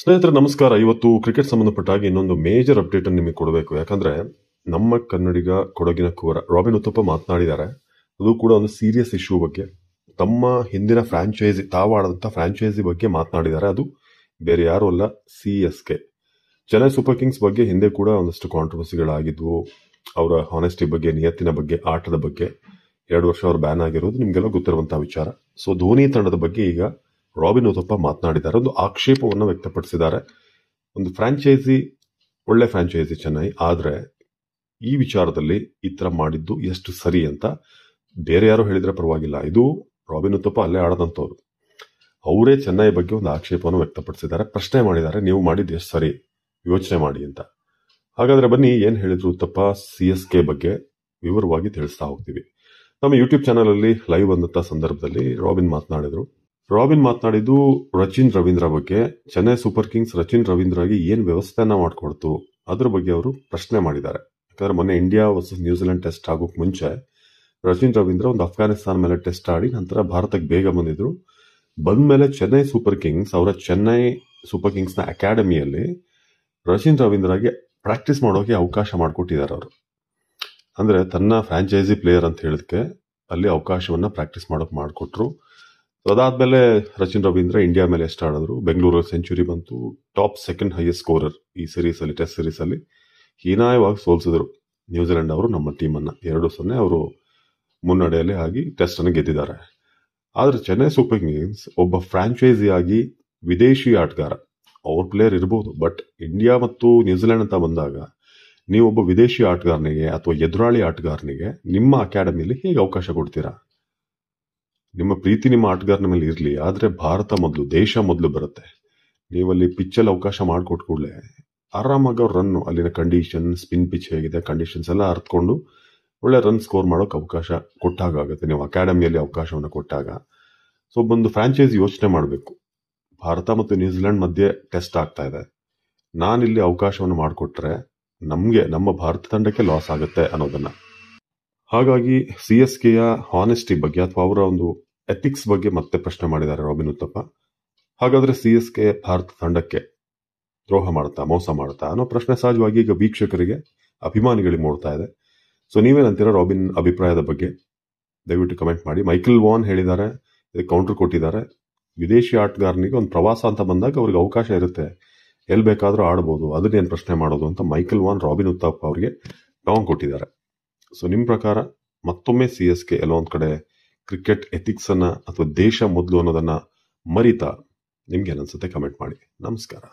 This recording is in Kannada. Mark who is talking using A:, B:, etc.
A: ಸ್ನೇಹಿತರೆ ನಮಸ್ಕಾರ ಇವತ್ತು ಕ್ರಿಕೆಟ್ ಸಂಬಂಧಪಟ್ಟ ಹಾಗೆ ಇನ್ನೊಂದು ಮೇಜರ್ ಅಪ್ಡೇಟ್ ಅನ್ನು ನಿಮಗೆ ಕೊಡಬೇಕು ಯಾಕಂದ್ರೆ ನಮ್ಮ ಕನ್ನಡಿಗ ಕೊಡಗಿನ ಕೂರ ರಾಬಿನ್ ಉತ್ತಪ್ಪ ಮಾತನಾಡಿದ್ದಾರೆ ಅದು ಕೂಡ ಒಂದು ಸೀರಿಯಸ್ ಇಶ್ಯೂ ಬಗ್ಗೆ ತಮ್ಮ ಹಿಂದಿನ ಫ್ರಾಂಚೈಸಿ ತಾವಾಡದಂಥ ಫ್ರಾಂಚೈಸಿ ಬಗ್ಗೆ ಮಾತನಾಡಿದ್ದಾರೆ ಅದು ಬೇರೆ ಯಾರು ಅಲ್ಲ C S K Chennai super kings ಬಗ್ಗೆ ಹಿಂದೆ ಕೂಡ ಒಂದಷ್ಟು ಕಾಂಟ್ರವರ್ಸಿಗಳಾಗಿದ್ವು ಅವರ ಹಾನೆಸ್ಟಿ ಬಗ್ಗೆ ನಿಯತ್ತಿನ ಬಗ್ಗೆ ಆಟದ ಬಗ್ಗೆ ಎರಡು ವರ್ಷ ಅವರು ಬ್ಯಾನ್ ಆಗಿರೋದು ನಿಮಗೆಲ್ಲ ಗೊತ್ತಿರುವಂತಹ ವಿಚಾರ ಸೊ ಧೋನಿ ತಂಡದ ಬಗ್ಗೆ ಈಗ ರಾಬಿನ್ ಉತ್ತಪ್ಪ ಮಾತನಾಡಿದ್ದಾರೆ ಒಂದು ಆಕ್ಷೇಪವನ್ನು ವ್ಯಕ್ತಪಡಿಸಿದ್ದಾರೆ ಒಂದು ಫ್ರಾಂಚೈಸಿ ಒಳ್ಳೆ ಫ್ರಾಂಚೈಸಿ ಚೆನ್ನೈ ಆದರೆ ಈ ವಿಚಾರದಲ್ಲಿ ಈ ಥರ ಮಾಡಿದ್ದು ಎಷ್ಟು ಸರಿ ಅಂತ ಬೇರೆ ಯಾರು ಹೇಳಿದರೆ ಪರವಾಗಿಲ್ಲ ಇದು ರಾಬಿನ್ ಉತ್ತಪ್ಪ ಅಲ್ಲೇ ಆಡದಂಥವ್ರು ಅವರೇ ಚೆನ್ನೈ ಬಗ್ಗೆ ಒಂದು ಆಕ್ಷೇಪವನ್ನು ವ್ಯಕ್ತಪಡಿಸಿದ್ದಾರೆ ಪ್ರಶ್ನೆ ಮಾಡಿದ್ದಾರೆ ನೀವು ಮಾಡಿದ್ದು ಎಷ್ಟು ಸರಿ ಯೋಚನೆ ಮಾಡಿ ಅಂತ ಹಾಗಾದರೆ ಬನ್ನಿ ಏನು ಹೇಳಿದ್ರು ಉತ್ತಪ್ಪ ಸಿ ಎಸ್ ಕೆ ಬಗ್ಗೆ ವಿವರವಾಗಿ ತಿಳಿಸ್ತಾ ಹೋಗ್ತೀವಿ ನಮ್ಮ ಯೂಟ್ಯೂಬ್ ಚಾನಲಲ್ಲಿ ಲೈವ್ ಬಂದಂಥ ಸಂದರ್ಭದಲ್ಲಿ ರಾಬಿನ್ ಮಾತನಾಡಿದರು ರಾಬಿನ್ ಮಾತನಾಡಿದ್ದು ರಚಿನ್ ರವೀಂದ್ರ ಬಗ್ಗೆ ಚೆನ್ನೈ ಸೂಪರ್ ಕಿಂಗ್ಸ್ ರಚಿನ್ ರವೀಂದ್ರಗೆ ಏನು ವ್ಯವಸ್ಥೆನ ಮಾಡಿಕೊಡ್ತು ಅದ್ರ ಬಗ್ಗೆ ಅವರು ಪ್ರಶ್ನೆ ಮಾಡಿದ್ದಾರೆ ಯಾಕಂದ್ರೆ ಮೊನ್ನೆ ಇಂಡಿಯಾ ವರ್ಸಸ್ ನ್ಯೂಜಿಲೆಂಡ್ ಟೆಸ್ಟ್ ಆಗೋಕ್ ಮುಂಚೆ ರಚಿನ್ ರವೀಂದ್ರ ಒಂದು ಅಫ್ಘಾನಿಸ್ತಾನ ಮೇಲೆ ಟೆಸ್ಟ್ ಆಡಿ ನಂತರ ಭಾರತಕ್ಕೆ ಬೇಗ ಬಂದಿದ್ರು ಬಂದ ಮೇಲೆ ಚೆನ್ನೈ ಸೂಪರ್ ಕಿಂಗ್ಸ್ ಅವರ ಚೆನ್ನೈ ಸೂಪರ್ ಕಿಂಗ್ಸ್ ನ ಅಕಾಡೆಮಿಯಲ್ಲಿ ರಚಿನ್ ರವೀಂದ್ರಗೆ ಪ್ರಾಕ್ಟೀಸ್ ಮಾಡೋಕೆ ಅವಕಾಶ ಮಾಡಿಕೊಟ್ಟಿದ್ದಾರೆ ಅವರು ಅಂದ್ರೆ ತನ್ನ ಫ್ರಾಂಚೈಸಿ ಪ್ಲೇಯರ್ ಅಂತ ಹೇಳಿದಕ್ಕೆ ಅಲ್ಲಿ ಅವಕಾಶವನ್ನ ಪ್ರಾಕ್ಟೀಸ್ ಮಾಡೋಕೆ ಮಾಡಿಕೊಟ್ರು ಅದಾದ್ಮೇಲೆ ರಚಿನ್ ರವೀಂದ್ರ ಇಂಡಿಯಾ ಮೇಲೆ ಎಷ್ಟು ಆಡಿದ್ರು ಬೆಂಗಳೂರಲ್ಲಿ ಸೆಂಚುರಿ ಬಂತು ಟಾಪ್ ಸೆಕೆಂಡ್ ಹೈಯೆಸ್ಟ್ ಸ್ಕೋರರ್ ಈ ಅಲ್ಲಿ ಟೆಸ್ಟ್ ಅಲ್ಲಿ ಹೀನಾಯವಾಗಿ ಸೋಲ್ಸಿದ್ರು ನ್ಯೂಜಿಲೆಂಡ್ ಅವರು ನಮ್ಮ ಟೀಮನ್ನು ಎರಡು ಸೊನ್ನೆ ಅವರು ಮುನ್ನಡೆಯಲ್ಲಿ ಆಗಿ ಟೆಸ್ಟ್ ಅನ್ನು ಗೆದ್ದಿದ್ದಾರೆ ಆದ್ರೆ ಚೆನ್ನೈ ಸೂಪರ್ ಕಿಂಗ್ಸ್ ಒಬ್ಬ ಫ್ರಾಂಚೈಸಿ ಆಗಿ ವಿದೇಶಿ ಆಟಗಾರ ಅವ್ರ ಪ್ಲೇಯರ್ ಇರ್ಬೋದು ಬಟ್ ಇಂಡಿಯಾ ಮತ್ತು ನ್ಯೂಜಿಲೆಂಡ್ ಅಂತ ಬಂದಾಗ ನೀವು ಒಬ್ಬ ವಿದೇಶಿ ಆಟಗಾರನಿಗೆ ಅಥವಾ ಎದುರಾಳಿ ಆಟಗಾರನಿಗೆ ನಿಮ್ಮ ಅಕಾಡೆಮಿಯಲ್ಲಿ ಹೇಗೆ ಅವಕಾಶ ಕೊಡ್ತೀರಾ ನಿಮ್ಮ ಪ್ರೀತಿ ನಿಮ್ಮ ಆಟಗಾರನ ಮೇಲೆ ಇರಲಿ ಆದರೆ ಭಾರತ ಮೊದಲು ದೇಶ ಮೊದಲು ಬರುತ್ತೆ ನೀವಲ್ಲಿ ಪಿಚ್ಚಲ್ಲಿ ಅವಕಾಶ ಮಾಡಿಕೊಟ್ ಕೂಡಲೇ ಆರಾಮಾಗಿ ಅವ್ರ ರನ್ನು ಅಲ್ಲಿನ ಕಂಡೀಷನ್ ಸ್ಪಿನ್ ಪಿಚ್ ಹೇಗಿದೆ ಕಂಡೀಷನ್ಸ್ ಎಲ್ಲ ಅರ್ತ್ಕೊಂಡು ಒಳ್ಳೆ ರನ್ ಸ್ಕೋರ್ ಮಾಡೋಕೆ ಅವಕಾಶ ಕೊಟ್ಟಾಗ ಆಗುತ್ತೆ ನೀವು ಅಕಾಡೆಮಿಯಲ್ಲಿ ಅವಕಾಶವನ್ನು ಕೊಟ್ಟಾಗ ಸೊ ಬಂದು ಫ್ರಾಂಚೈಸ್ ಯೋಚನೆ ಮಾಡಬೇಕು ಭಾರತ ಮತ್ತು ನ್ಯೂಜಿಲೆಂಡ್ ಮಧ್ಯೆ ಟೆಸ್ಟ್ ಆಗ್ತಾ ಇದೆ ನಾನಿಲ್ಲಿ ಅವಕಾಶವನ್ನು ಮಾಡಿಕೊಟ್ರೆ ನಮಗೆ ನಮ್ಮ ಭಾರತ ತಂಡಕ್ಕೆ ಲಾಸ್ ಆಗುತ್ತೆ ಅನ್ನೋದನ್ನು ಹಾಗಾಗಿ ಸಿ ಎಸ್ ಕೆಯ ಹಾನೆಸ್ಟಿ ಬಗ್ಗೆ ಅಥವಾ ಅವರ ಒಂದು ಎಥಿಕ್ಸ್ ಬಗ್ಗೆ ಮತ್ತೆ ಪ್ರಶ್ನೆ ಮಾಡಿದ್ದಾರೆ ರಾಬಿನ್ ಉತ್ತಪ್ಪ ಹಾಗಾದ್ರೆ ಸಿ ಎಸ್ ಕೆ ಭಾರತ ತಂಡಕ್ಕೆ ದ್ರೋಹ ಮಾಡುತ್ತಾ ಮೋಸ ಮಾಡುತ್ತಾ ಅನ್ನೋ ಪ್ರಶ್ನೆ ಸಹಜವಾಗಿ ಈಗ ವೀಕ್ಷಕರಿಗೆ ಅಭಿಮಾನಿಗಳಿಗೆ ಮೂಡ್ತಾ ಇದೆ ಸೊ ನೀವೇನಂತೀರಾ ರಾಬಿನ್ ಅಭಿಪ್ರಾಯದ ಬಗ್ಗೆ ದಯವಿಟ್ಟು ಕಮೆಂಟ್ ಮಾಡಿ ಮೈಕಲ್ ವಾನ್ ಹೇಳಿದ್ದಾರೆ ಕೌಂಟರ್ ಕೊಟ್ಟಿದ್ದಾರೆ ವಿದೇಶಿ ಆಟಗಾರನಿಗೆ ಒಂದು ಪ್ರವಾಸ ಅಂತ ಬಂದಾಗ ಅವ್ರಿಗೆ ಅವಕಾಶ ಇರುತ್ತೆ ಎಲ್ಲಿ ಬೇಕಾದರೂ ಆಡ್ಬೋದು ಅದನ್ನೇನು ಪ್ರಶ್ನೆ ಮಾಡೋದು ಅಂತ ಮೈಕಲ್ ವಾನ್ ರಾಬಿನ್ ಉತ್ತಪ್ಪ ಅವರಿಗೆ ಟಾಂಗ್ ಕೊಟ್ಟಿದ್ದಾರೆ ಸೊ ನಿಮ್ಮ ಪ್ರಕಾರ ಮತ್ತೊಮ್ಮೆ ಸಿ ಎಸ್ ಕೆ ಎಲ್ಲೋ ಕಡೆ ಕ್ರಿಕೆಟ್ ಎಥಿಕ್ಸನ್ನು ಅಥವಾ ದೇಶ ಮೊದಲು ಅನ್ನೋದನ್ನು ಮರಿತಾ ನಿಮಗೆ ಅನ್ಸುತ್ತೆ ಕಮೆಂಟ್ ಮಾಡಿ ನಮಸ್ಕಾರ